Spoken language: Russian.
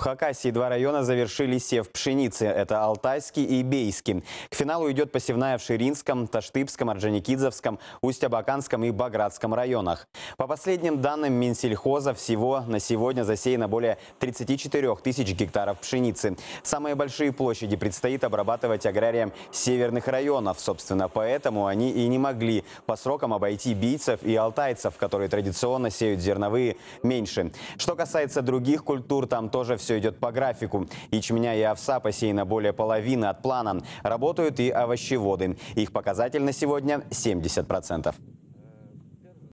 Хакасии два района завершили сев пшеницы. Это Алтайский и Бейский. К финалу идет посевная в Ширинском, Таштыпском, Орджоникидзовском, Усть-Абаканском и Багратском районах. По последним данным Минсельхоза всего на сегодня засеяно более 34 тысяч гектаров пшеницы. Самые большие площади предстоит обрабатывать аграриям северных районов. Собственно, поэтому они и не могли по срокам обойти бийцев и алтайцев, которые традиционно сеют зерновые меньше. Что касается других культур, там тоже все все идет по графику. Ячменя и овса посеяно более половины от плана. Работают и овощеводы. Их показатель на сегодня 70%.